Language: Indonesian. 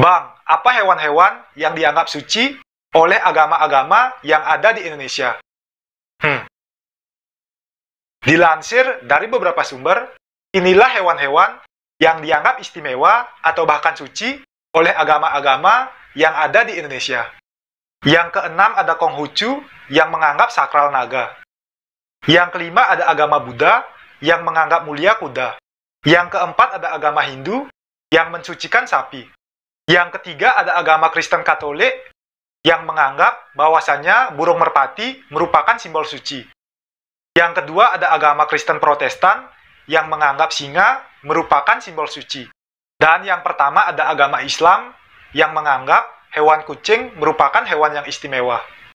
Bang, apa hewan-hewan yang dianggap suci oleh agama-agama yang ada di Indonesia? Hmm. Dilansir dari beberapa sumber, inilah hewan-hewan yang dianggap istimewa atau bahkan suci oleh agama-agama yang ada di Indonesia. Yang keenam ada Konghucu yang menganggap sakral naga. Yang kelima ada agama Buddha yang menganggap mulia kuda. Yang keempat ada agama Hindu yang mensucikan sapi. Yang ketiga ada agama Kristen Katolik yang menganggap bahwasannya burung merpati merupakan simbol suci. Yang kedua ada agama Kristen Protestan yang menganggap singa merupakan simbol suci. Dan yang pertama ada agama Islam yang menganggap hewan kucing merupakan hewan yang istimewa.